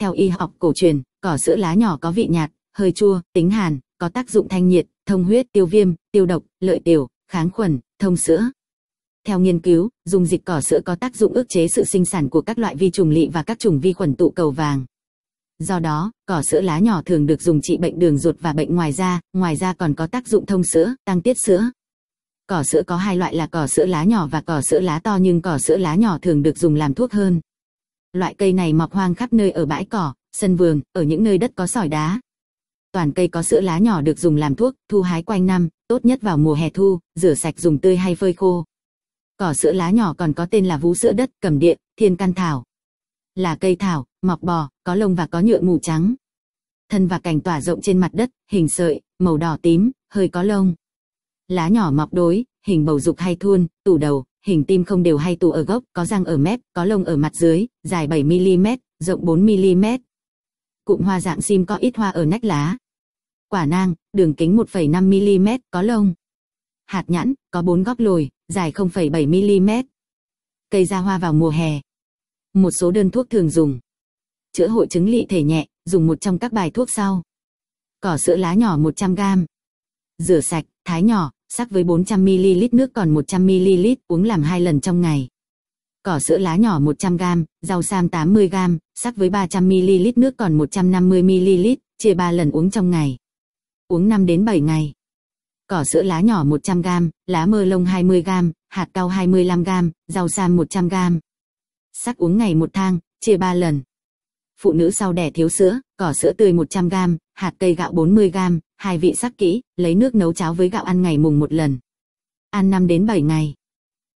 Theo y học cổ truyền, cỏ sữa lá nhỏ có vị nhạt, hơi chua, tính hàn, có tác dụng thanh nhiệt, thông huyết, tiêu viêm, tiêu độc, lợi tiểu, kháng khuẩn, thông sữa. Theo nghiên cứu, dùng dịch cỏ sữa có tác dụng ức chế sự sinh sản của các loại vi trùng lỵ và các trùng vi khuẩn tụ cầu vàng. Do đó, cỏ sữa lá nhỏ thường được dùng trị bệnh đường ruột và bệnh ngoài da, ngoài ra còn có tác dụng thông sữa, tăng tiết sữa. Cỏ sữa có hai loại là cỏ sữa lá nhỏ và cỏ sữa lá to nhưng cỏ sữa lá nhỏ thường được dùng làm thuốc hơn. Loại cây này mọc hoang khắp nơi ở bãi cỏ, sân vườn, ở những nơi đất có sỏi đá. Toàn cây có sữa lá nhỏ được dùng làm thuốc, thu hái quanh năm, tốt nhất vào mùa hè thu, rửa sạch dùng tươi hay phơi khô. Cỏ sữa lá nhỏ còn có tên là vú sữa đất, cầm điện, thiên căn thảo. Là cây thảo, mọc bò, có lông và có nhựa mù trắng. Thân và cành tỏa rộng trên mặt đất, hình sợi, màu đỏ tím, hơi có lông lá nhỏ mọc đối, hình bầu dục hay thun, tủ đầu, hình tim không đều hay tủ ở gốc, có răng ở mép, có lông ở mặt dưới, dài 7mm, rộng 4mm. Cụm hoa dạng sim có ít hoa ở nách lá. Quả nang, đường kính 1,5mm, có lông. Hạt nhãn, có 4 góc lồi, dài 0,7mm. Cây ra hoa vào mùa hè. Một số đơn thuốc thường dùng. Chữa hội chứng lị thể nhẹ, dùng một trong các bài thuốc sau. Cỏ sữa lá nhỏ 100g. Rửa sạch, thái nhỏ, sắc với 400ml nước còn 100ml, uống làm hai lần trong ngày. Cỏ sữa lá nhỏ 100g, rau sam 80g, sắc với 300ml nước còn 150ml, chia 3 lần uống trong ngày. Uống 5 đến 7 ngày. Cỏ sữa lá nhỏ 100g, lá mơ lông 20g, hạt cau 25g, rau sam 100g. Sắc uống ngày một thang, chia 3 lần. Phụ nữ sau đẻ thiếu sữa, cỏ sữa tươi 100g, hạt cây gạo 40g, hai vị sắc kỹ, lấy nước nấu cháo với gạo ăn ngày mùng một lần. Ăn 5 đến 7 ngày.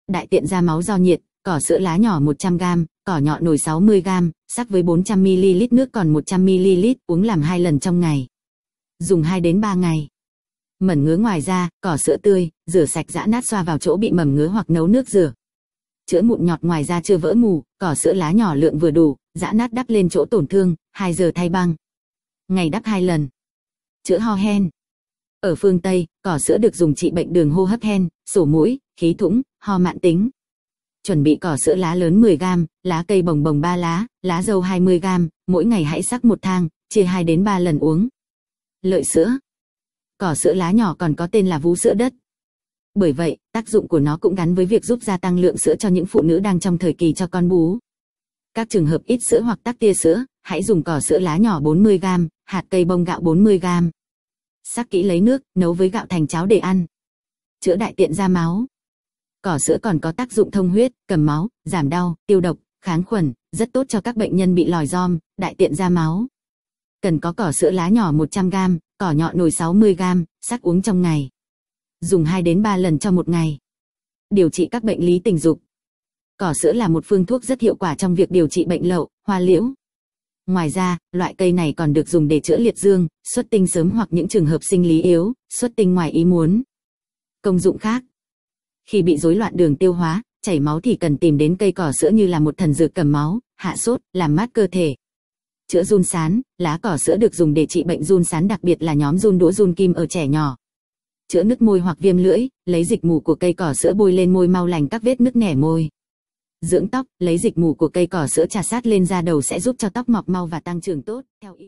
Đại tiện ra máu do nhiệt, cỏ sữa lá nhỏ 100g, cỏ nhọ nồi 60g, sắc với 400ml nước còn 100ml, uống làm hai lần trong ngày. Dùng 2 đến 3 ngày. Mẩn ngứa ngoài da, cỏ sữa tươi, rửa sạch giã nát xoa vào chỗ bị mầm ngứa hoặc nấu nước rửa. Chữa mụn nhọt ngoài da chưa vỡ mù, cỏ sữa lá nhỏ lượng vừa đủ, giã nát đắp lên chỗ tổn thương, 2 giờ thay băng ngày đắp hai lần. Chữa ho hen Ở phương Tây, cỏ sữa được dùng trị bệnh đường hô hấp hen, sổ mũi, khí thủng, ho mạn tính. Chuẩn bị cỏ sữa lá lớn 10g, lá cây bồng bồng 3 lá, lá dâu 20g, mỗi ngày hãy sắc một thang, chia 2 đến 3 lần uống. Lợi sữa Cỏ sữa lá nhỏ còn có tên là vú sữa đất, bởi vậy, tác dụng của nó cũng gắn với việc giúp gia tăng lượng sữa cho những phụ nữ đang trong thời kỳ cho con bú. Các trường hợp ít sữa hoặc tắc tia sữa, hãy dùng cỏ sữa lá nhỏ 40g, hạt cây bông gạo 40g. Sắc kỹ lấy nước, nấu với gạo thành cháo để ăn. Chữa đại tiện ra máu. Cỏ sữa còn có tác dụng thông huyết, cầm máu, giảm đau, tiêu độc, kháng khuẩn, rất tốt cho các bệnh nhân bị lòi giom, đại tiện ra máu. Cần có cỏ sữa lá nhỏ 100g, cỏ nhọ nồi 60g, sắc uống trong ngày. Dùng 2 đến 3 lần cho một ngày. Điều trị các bệnh lý tình dục. Cỏ sữa là một phương thuốc rất hiệu quả trong việc điều trị bệnh lậu, hoa liễu, Ngoài ra, loại cây này còn được dùng để chữa liệt dương, xuất tinh sớm hoặc những trường hợp sinh lý yếu, xuất tinh ngoài ý muốn. Công dụng khác Khi bị rối loạn đường tiêu hóa, chảy máu thì cần tìm đến cây cỏ sữa như là một thần dược cầm máu, hạ sốt, làm mát cơ thể. Chữa run sán, lá cỏ sữa được dùng để trị bệnh run sán đặc biệt là nhóm run đũa run kim ở trẻ nhỏ. Chữa nứt môi hoặc viêm lưỡi, lấy dịch mù của cây cỏ sữa bôi lên môi mau lành các vết nứt nẻ môi dưỡng tóc, lấy dịch mù của cây cỏ sữa trà sát lên da đầu sẽ giúp cho tóc mọc mau và tăng trưởng tốt, theo ý.